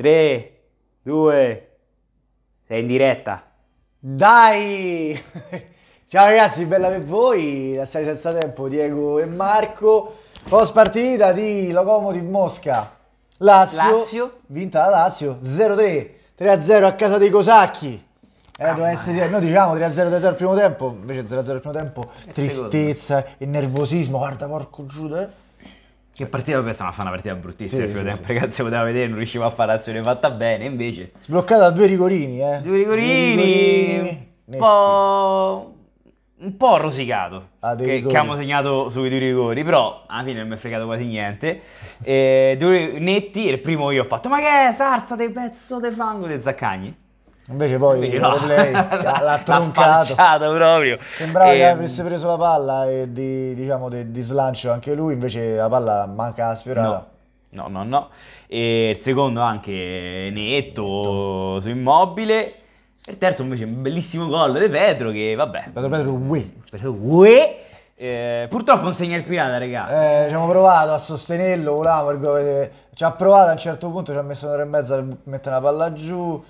3, 2, sei in diretta. Dai! Ciao ragazzi, bella per voi, da Stare Senza Tempo, Diego e Marco. Post partita di Locomotiv Mosca, Lazio, Lazio. vinta la Lazio, 0-3, 3-0 a casa dei Cosacchi. Eh, ah, essere, noi diciamo 3-0 3 al primo tempo, invece 0-0 al primo tempo, e tristezza secondo. e nervosismo, guarda porco giuda. Eh. Che partita questa, ma fa una partita bruttissima. Sì, sì, sì. Ragazzi, poteva vedere, non riusciva a fare l'azione fatta bene. Invece, sbloccata da due rigorini, eh? Due rigorini, un, po'... un po' rosicato. Ah, che, che abbiamo segnato sui due rigori, però alla fine non mi è fregato quasi niente. e, eh, due netti, e il primo io ho fatto, ma che è, sarza dei pezzo di fango dei zaccagni. Invece poi no. Play l'ha, l'ha troncato. proprio. Sembrava e... che ehm. avesse preso la palla e di, diciamo, di, di, slancio anche lui, invece la palla manca la sfiorata. No, no, no. no. E il secondo anche netto, netto. su immobile. E il terzo invece un bellissimo gol di Petro che vabbè. Pedro Pedro uè. Pedro uè. Eh, purtroppo non segna il pirata, raga. Eh, ci abbiamo provato a sostenerlo, volavo, eh, ci ha provato a un certo punto, ci ha messo un'ora e mezza per mettere una palla giù.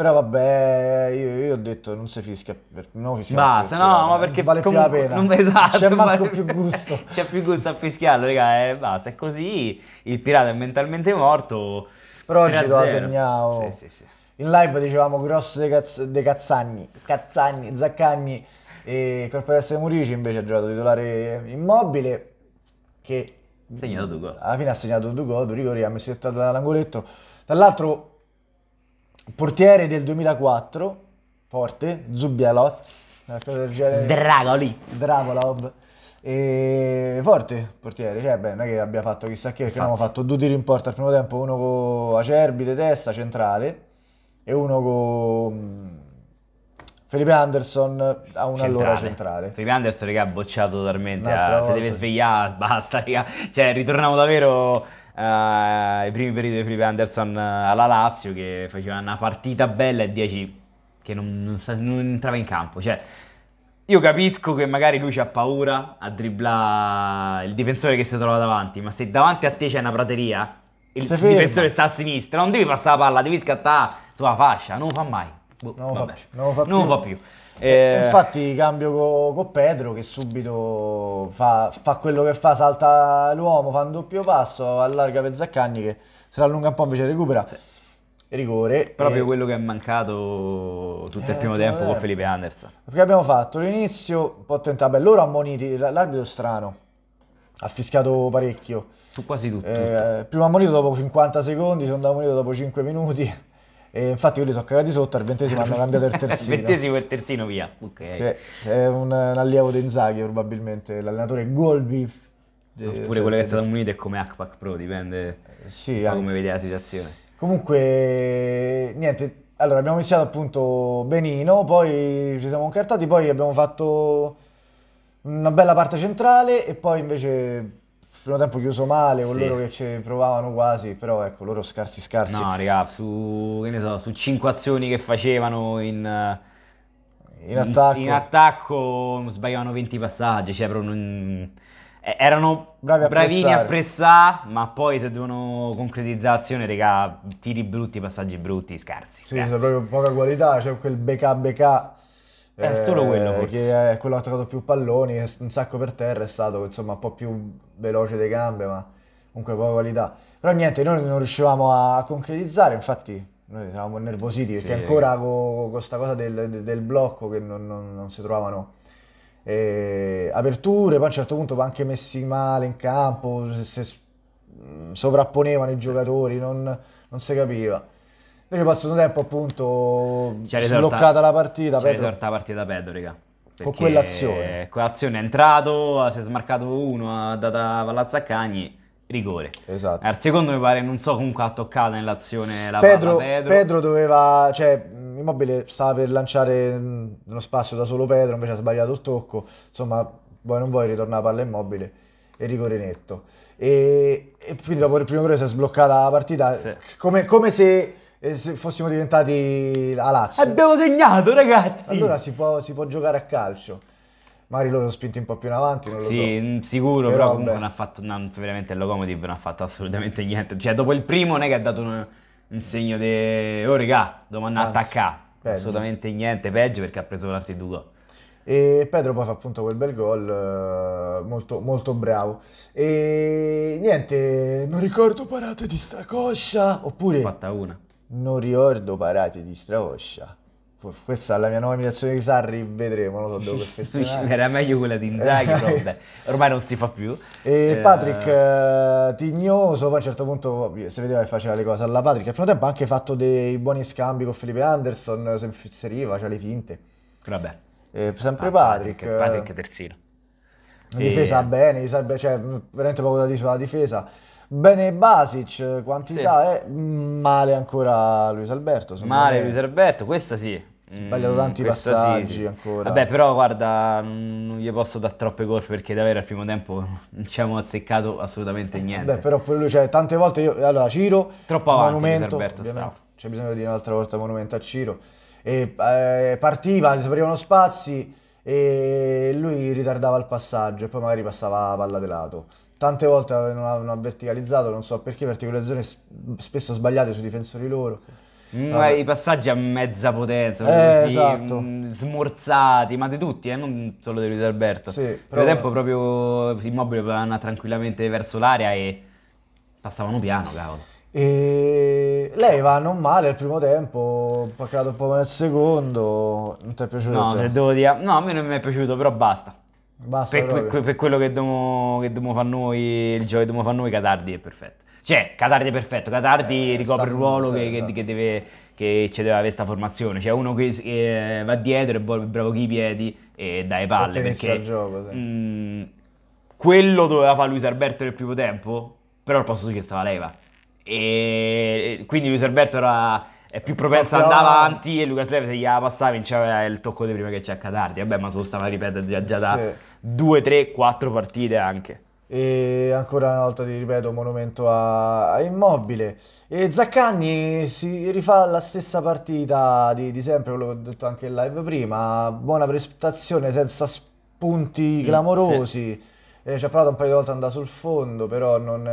Però vabbè, io, io ho detto non si fischia, per, non fischia Basta, più, no, ma perché vale più la pena. Non, esatto, c'è manco vale, più gusto. c'è più gusto a fischiarlo, raga, e eh, basta, è così. Il pirata è mentalmente morto. Però oggi lo segnavo. Sì, sì, sì. In live dicevamo grosso dei cazz- de cazzagni, cazzagni, zaccagni e colpa di essere Murici invece ha giocato titolare immobile che Ha segnato due gol. Alla fine ha segnato due gol, due rigori, ha messo dall'angoletto. Dall'altro portiere del 2004, forte, Zubialov, una cosa del genere. Dragolitz. Dravolov. E forte portiere, cioè beh, non è che abbia fatto chissà che, perché abbiamo fatto due tiri in porta al primo tempo, uno con Acerbi di testa centrale e uno con mm, Felipe Anderson a un'allora centrale. centrale. Felipe Anderson, che ha bocciato totalmente, ah, se deve svegliare, basta, raga. Cioè, ritorniamo davvero Uh, I primi periodi di Felipe Anderson eh, alla Lazio che faceva una partita bella e 10 che non, non, non entrava in campo. Cioè, io capisco che magari lui ha paura a dribblare il difensore che si trova davanti, ma se davanti a te c'è una prateria e il si difensore ferma. sta a sinistra, non devi passare la palla, devi scattare sulla fascia, non lo fa mai. Boh, non, lo fa, non, lo fa, non lo fa più. E... Eh, eh, infatti cambio con co Pedro che subito fa, fa, quello che fa, salta l'uomo, fa un doppio passo, allarga per Zaccagni che se la allunga un po' invece recupera. Sì. Rigore. Proprio e... quello che è mancato tutto eh, il primo tempo con Felipe Anderson. Che abbiamo fatto l'inizio, un po' tentato, beh loro ammoniti, l'arbitro è strano, ha fischiato parecchio. Su quasi tutto. Eh, tutto. primo ammonito dopo 50 secondi, sono ammonito dopo 5 minuti. E infatti io li sono cagati sotto, al ventesimo hanno cambiato il terzino. Il ventesimo e il terzino via, ok. Cioè, è un, un allievo di Inzaghi probabilmente, l'allenatore Golbif. Eh, Oppure cioè, quello che è stato munito è come Akpak Pro, dipende sì, da come vedi la situazione. Comunque, niente, allora abbiamo iniziato appunto benino, poi ci siamo incartati, poi abbiamo fatto una bella parte centrale e poi invece primo tempo chiuso male, con sì. loro che ci provavano quasi, però ecco, loro scarsi scarsi. No, raga, su, che ne so, su 5 azioni che facevano in... In attacco. In, attacco sbagliavano 20 passaggi, cioè proprio non, eh, erano Bravi a bravini pressare. a pressare, ma poi se devono concretizzare concretizzazione, raga, tiri brutti, passaggi brutti, scarsi. Sì, scarsi. proprio poca qualità, c'è cioè quel becca. becca. È eh, solo quello eh, forse. Che è quello che ha toccato più palloni, un sacco per terra, è stato insomma un po' più veloce dei gambe, ma comunque poca qualità. Però niente, noi non riuscivamo a concretizzare, infatti noi eravamo nervositi perché sì. ancora con questa cosa del, del, blocco che non, non, non si trovavano eh, aperture, poi a un certo punto anche messi male in campo, se, se sovrapponevano i giocatori, non, non si capiva. Invece poi al secondo tempo appunto ci è sbloccata la partita. Ci è Pedro. la partita Pedro, raga. Con quell'azione. Quell'azione è entrato, si è smarcato uno, ha dato palla a Zaccagni, rigore. Esatto. Al secondo mi pare, non so comunque ha toccato nell'azione la Pedro, Pedro. Pedro doveva, cioè Immobile stava per lanciare mm, nello spazio da solo Pedro, invece ha sbagliato il tocco. Insomma, vuoi non vuoi ritornare a palla Immobile e rigore netto. E, e quindi dopo il primo gol si è sbloccata la partita, sì. come, come se e se fossimo diventati a Lazio. Abbiamo segnato, ragazzi! Allora si può, si può giocare a calcio. Magari loro sono spinti un po' più in avanti, non sì, so. Mm, sicuro, però, però comunque non ha fatto, non, veramente il Locomotive non ha fatto assolutamente niente. Cioè, dopo il primo non è che ha dato un, un segno di... De... Oh, regà, domanda attacca. Assolutamente niente, peggio perché ha preso l'altro due E Pedro poi fa appunto quel bel gol, eh, molto, molto bravo. E niente, non ricordo parate di stracoscia, oppure... Ho fatta una non ricordo parate di Straoscia. Questa è la mia nuova imitazione di Sarri, vedremo, lo so, devo perfezionare. Era meglio quella di Inzaghi, però eh. ormai non si fa più. E eh. Patrick eh... tignoso, poi a un certo punto si vedeva che faceva le cose alla Patrick. Al primo tempo ha anche fatto dei buoni scambi con Felipe Anderson, si inseriva, c'ha le finte. Vabbè. Eh, sempre Patrick. Patrick, Patrick terzino. La difesa e... Eh. bene, cioè veramente poco da dire sulla difesa. Bene Basic, quantità sì. è male ancora Luis Alberto. Male me. Luis Alberto, questa sì. Sbagliato mm, tanti mm, passaggi sì, sì. ancora. Vabbè, però guarda, non gli posso dare troppe colpe perché davvero al primo tempo non ci abbiamo azzeccato assolutamente eh, niente. Beh, però poi lui, cioè, tante volte io, allora, Ciro, troppo avanti monumento, Alberto C'è bisogno di un'altra volta monumento a Ciro. E, eh, partiva, si aprivano spazi e lui ritardava il passaggio e poi magari passava a palla di lato tante volte eh, non hanno verticalizzato, non so perché, verticalizzazioni spesso sbagliate sui difensori loro. Sì. Mm, I passaggi a mezza potenza, eh, così, esatto. Mm, smorzati, ma di tutti, eh, non solo di Luis Alberto. Sì, per tempo proprio Immobile andava tranquillamente verso l'area e passavano piano, cavolo. E lei va non male al primo tempo, ha creato un po' nel secondo, non ti è piaciuto? No, cioè. te? Devo dire, no, a me non mi è piaciuto, però basta. Basta per, que, per quello che dobbiamo fare noi, il gioco che dobbiamo fare noi, Catardi è perfetto. Cioè, Catardi è perfetto, Catardi eh, ricopre il ruolo che, che, che, deve, che ci deve avere questa formazione. Cioè, uno che eh, va dietro e bravo chi i piedi e dai palle. Perché gioco, sì. mh, mm, quello doveva fare Luis Alberto nel primo tempo, però al posto che stava Leva. E, quindi Luis Alberto era è più propenso ad andare avanti e Lucas Leva se gli passava vinceva il tocco di prima che c'è a Catardi. Vabbè, ma se lo stava a ripetere già, già da due, tre, quattro partite anche. E ancora una volta ti ripeto, monumento a, a Immobile. E Zaccagni si rifà la stessa partita di, di sempre, quello che ho detto anche in live prima. Buona prestazione senza spunti mm, clamorosi. sì. Eh, ci ha provato un paio di volte ad andare sul fondo, però non,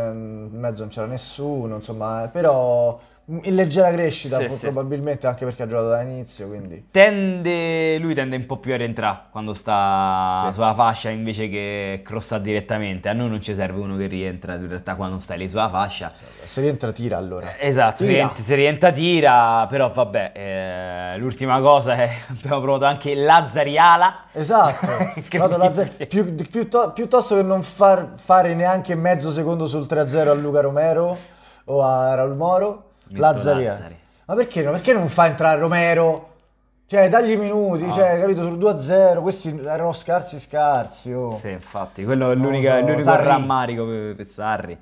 in mezzo non c'era nessuno, insomma, eh, però in leggera crescita sì, probabilmente sì. anche perché ha giocato dall'inizio quindi tende lui tende un po' più a rientrare quando sta sì. sulla fascia invece che crossa direttamente a noi non ci serve uno che rientra in realtà quando stai lì sulla fascia se rientra tira allora esatto tira. Rientra, se rientra tira però vabbè eh, l'ultima cosa è abbiamo provato anche Lazzariala esatto Lazzari, più, piuttosto, piuttosto che non far, fare neanche mezzo secondo sul 3-0 a Luca Romero o a Raul Moro Lazzari. Ma perché, no? perché non fa entrare Romero? Cioè, dagli minuti, no. cioè, capito, sul 2-0, questi erano scarsi scarsi, oh. Sì, infatti, quello è no, so, l'unico rammarico per Sarri.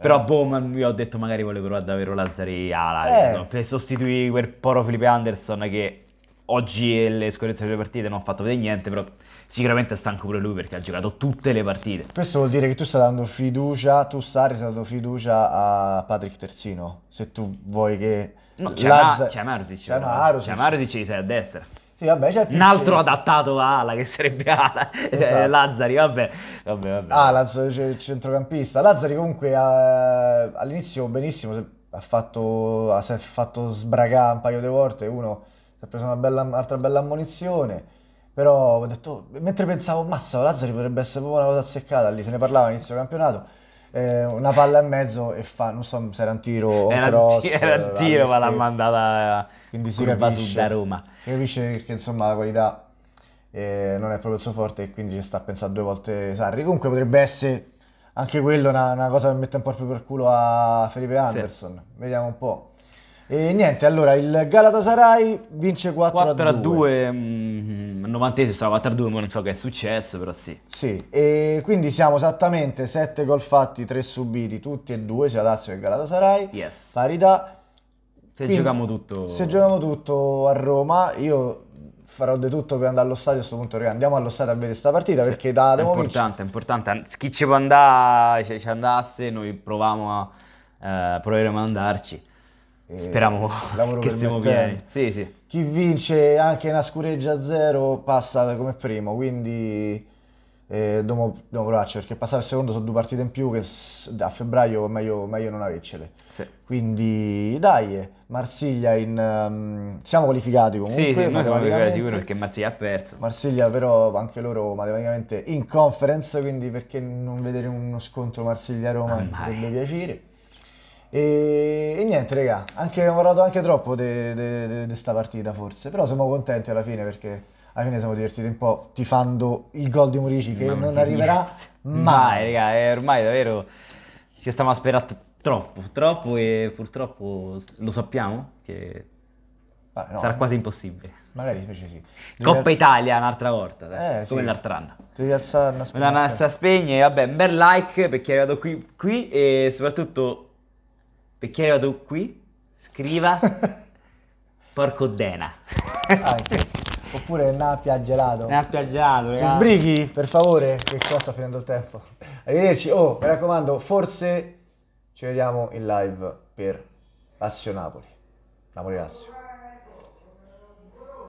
Però, eh. boh, io ho detto magari volevo provare davvero Lazzari ala, eh. no? per sostituire quel poro Felipe Anderson che oggi le scorrezze delle partite non ha fatto vedere niente, però sicuramente è stanco pure lui perché ha giocato tutte le partite. Questo vuol dire che tu stai dando fiducia, tu stai dando fiducia a Patrick Terzino, se tu vuoi che... No, c'è, Lazza... Ma, c'è Marusic, c'è Marusic, c'è Marusic che sei a destra. Sì, vabbè, c'è certo, un altro adattato a Ala che sarebbe Ala esatto. eh, Lazzari vabbè, vabbè, vabbè. Ah, Lazzo centrocampista Lazzari comunque eh, all'inizio benissimo ha fatto, si è fatto sbragare un paio di volte uno si è preso un'altra bella, ammonizione. Però ho detto, mentre pensavo, mazza, Lazzari potrebbe essere proprio una cosa azzeccata lì, se ne parlava all'inizio del campionato. Eh, una palla e mezzo e fa, non so se era un tiro o un cross. Era un tiro, ma l'ha mandata quindi si capisce, da Roma. Si capisce che insomma la qualità eh, non è proprio il suo forte e quindi ci sta a pensare due volte Sarri. Comunque potrebbe essere anche quello una, una cosa che mette un po' proprio per culo a Felipe Anderson. Sì. Vediamo un po'. E niente, allora il Galatasaray vince 4, a 2. 2 mh, al 90 stava 4 a 2, ma non so che è successo, però sì. Sì, e quindi siamo esattamente 7 gol fatti, 3 subiti, tutti e due, sia Lazio che Galatasaray. Yes. Parità. Se quindi, giochiamo tutto. Se giochiamo tutto a Roma, io farò di tutto per andare allo stadio a questo punto, ragazzi, andiamo allo stadio a vedere questa partita sì, perché da Ademovic... È importante, è importante. Chi ci può andare, ci andasse, noi proviamo a, eh, proveremo ad andarci. Speriamo che stiamo bene. Sì, sì. Chi vince anche una scureggia a zero passa come primo, quindi eh, dobbiamo, dobbiamo provarci perché passare al secondo sono due partite in più che a febbraio è meglio, meglio non avercele. Sì. Quindi dai, eh, Marsiglia in... Um, siamo qualificati comunque. Sì, sì, noi siamo qualificati sicuro perché Marsiglia ha perso. Marsiglia però anche loro matematicamente in conference, quindi perché non vedere uno scontro Marsiglia-Roma potrebbe ah, piacere. E, e, niente, raga, anche, abbiamo parlato anche troppo di questa partita forse, però siamo contenti alla fine perché alla fine siamo divertiti un po' tifando il gol di Murici che Mamma non mia. arriverà mai. mai raga, ormai davvero ci stiamo aspettando troppo, troppo e purtroppo lo sappiamo che Vabbè, ah, no, sarà quasi impossibile. Magari invece sì. Coppa Italia un'altra volta, eh, come sì. l'altra anno. Devi alzare una spegna. Una spegne, vabbè, un bel like per chi è arrivato qui, qui e soprattutto perché ero tu qui, scriva, porco dena. Anche. Oppure Nappia gelato. Nappia gelato, ragazzi. Eh. Sbrighi, per favore, che qua sta finendo il tempo. Arrivederci. Oh, mi raccomando, forse ci vediamo in live per Lazio-Napoli. Napoli-Lazio.